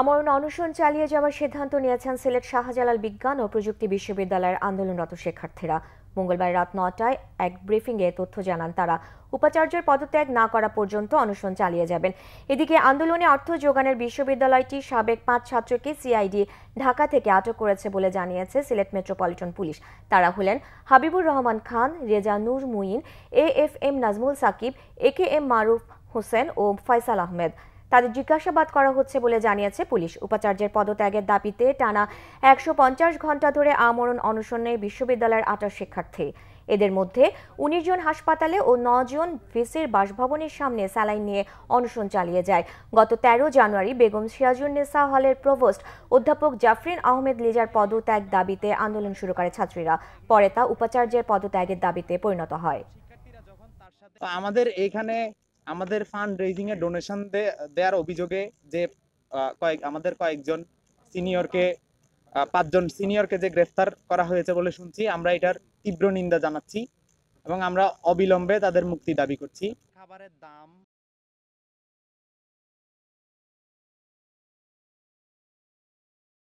আমরণ অনশন চালিয়ে যাওয়ার সিদ্ধান্ত নিয়েছেন সিলেট শাহজালাল বিজ্ঞান ও প্রযুক্তি বিশ্ববিদ্যালয়ের আন্দোলনরত শিক্ষার্থীরা মঙ্গলবার রাত নটায় এক ব্রিফিংয়ে তথ্য জানান তারা উপাচার্যের পদত্যাগ না করা পর্যন্ত অনশন চালিয়ে যাবেন এদিকে আন্দোলনে অর্থ যোগানের বিশ্ববিদ্যালয়টি সাবেক পাঁচ ছাত্রকে সিআইডি ঢাকা থেকে আটক করেছে বলে জানিয়েছে সিলেট মেট্রোপলিটন পুলিশ তারা হলেন Habibur Rahman Khan Reza Noor Muin A F M Nazmul Sakib A K M Maruf Hossain ও ফয়সাল আহমেদ তাদের জিজ্ঞাসাবাদ করা হচ্ছে বলে জানিয়েছে পুলিশ উপাচার্যের পদত্যাগের দাবিতে টানা একশো ঘন্টা ধরে আমরণ অনশনে বিশ্ববিদ্যালয়ের আঠাশ শিক্ষার্থী এদের মধ্যে উনিশ জন হাসপাতালে ও জন ভিসির বাসভবনের সামনে স্যালাইন নিয়ে অনশন চালিয়ে যায় গত ১৩ জানুয়ারি বেগম সিরাজুন্নেসা হলের প্রভোস্ট অধ্যাপক জাফরিন আহমেদ লিজার পদত্যাগ দাবিতে আন্দোলন শুরু করে ছাত্রীরা পরে তা উপাচার্যের পদত্যাগের দাবিতে পরিণত হয় আমাদের এখানে আমাদের ফান্ড রেজিংয়ে ডোনেশন দেওয়ার অভিযোগে যে কয়েক আমাদের কয়েকজন সিনিয়রকে পাঁচজন সিনিয়রকে যে গ্রেফতার করা হয়েছে বলে শুনছি আমরা এটার তীব্র নিন্দা জানাচ্ছি এবং আমরা অবিলম্বে তাদের মুক্তি দাবি করছি খাবারের দাম